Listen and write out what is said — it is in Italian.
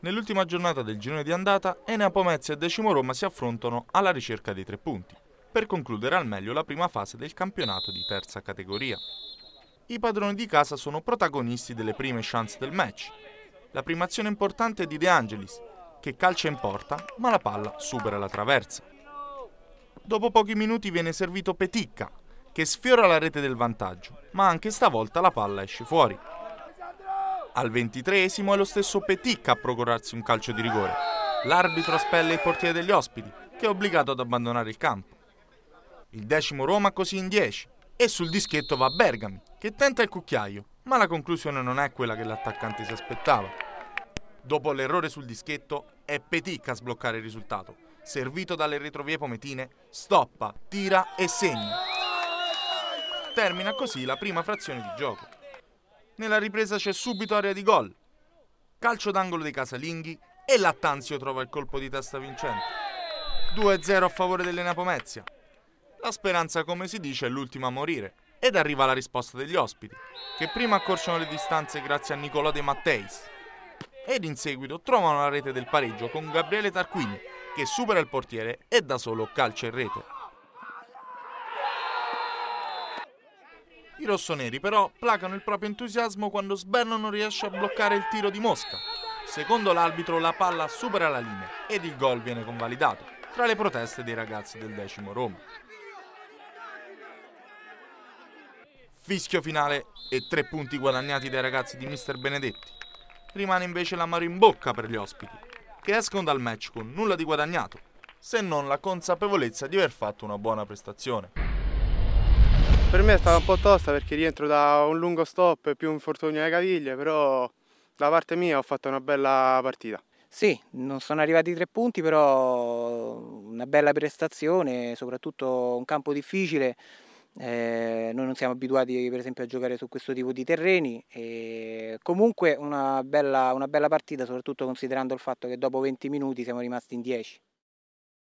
Nell'ultima giornata del girone di andata, Enea Pomezia e Decimo Roma si affrontano alla ricerca dei tre punti, per concludere al meglio la prima fase del campionato di terza categoria. I padroni di casa sono protagonisti delle prime chance del match. La prima azione importante è di De Angelis, che calcia in porta, ma la palla supera la traversa. Dopo pochi minuti viene servito Peticca, che sfiora la rete del vantaggio, ma anche stavolta la palla esce fuori. Al ventitreesimo è lo stesso Petit a procurarsi un calcio di rigore. L'arbitro spella il portiere degli ospiti, che è obbligato ad abbandonare il campo. Il decimo Roma così in dieci. e sul dischetto va Bergami, che tenta il cucchiaio, ma la conclusione non è quella che l'attaccante si aspettava. Dopo l'errore sul dischetto è Petit a sbloccare il risultato. Servito dalle retrovie pometine, stoppa, tira e segna. Termina così la prima frazione di gioco. Nella ripresa c'è subito area di gol. Calcio d'angolo dei casalinghi e Lattanzio trova il colpo di testa vincente. 2-0 a favore delle Napomezia. La speranza, come si dice, è l'ultima a morire. Ed arriva la risposta degli ospiti, che prima accorciano le distanze grazie a Nicolò De Matteis. Ed in seguito trovano la rete del pareggio con Gabriele Tarquini, che supera il portiere e da solo calcia in rete. I rossoneri però placano il proprio entusiasmo quando Sberno non riesce a bloccare il tiro di Mosca. Secondo l'arbitro la palla supera la linea ed il gol viene convalidato, tra le proteste dei ragazzi del decimo Roma. Fischio finale e tre punti guadagnati dai ragazzi di Mister Benedetti. Rimane invece l'amaro in bocca per gli ospiti, che escono dal match con nulla di guadagnato, se non la consapevolezza di aver fatto una buona prestazione. Per me è stata un po' tosta perché rientro da un lungo stop e più un fortunio alle caviglie, però da parte mia ho fatto una bella partita. Sì, non sono arrivati tre punti, però una bella prestazione, soprattutto un campo difficile. Eh, noi non siamo abituati per esempio a giocare su questo tipo di terreni. E comunque una bella, una bella partita, soprattutto considerando il fatto che dopo 20 minuti siamo rimasti in 10.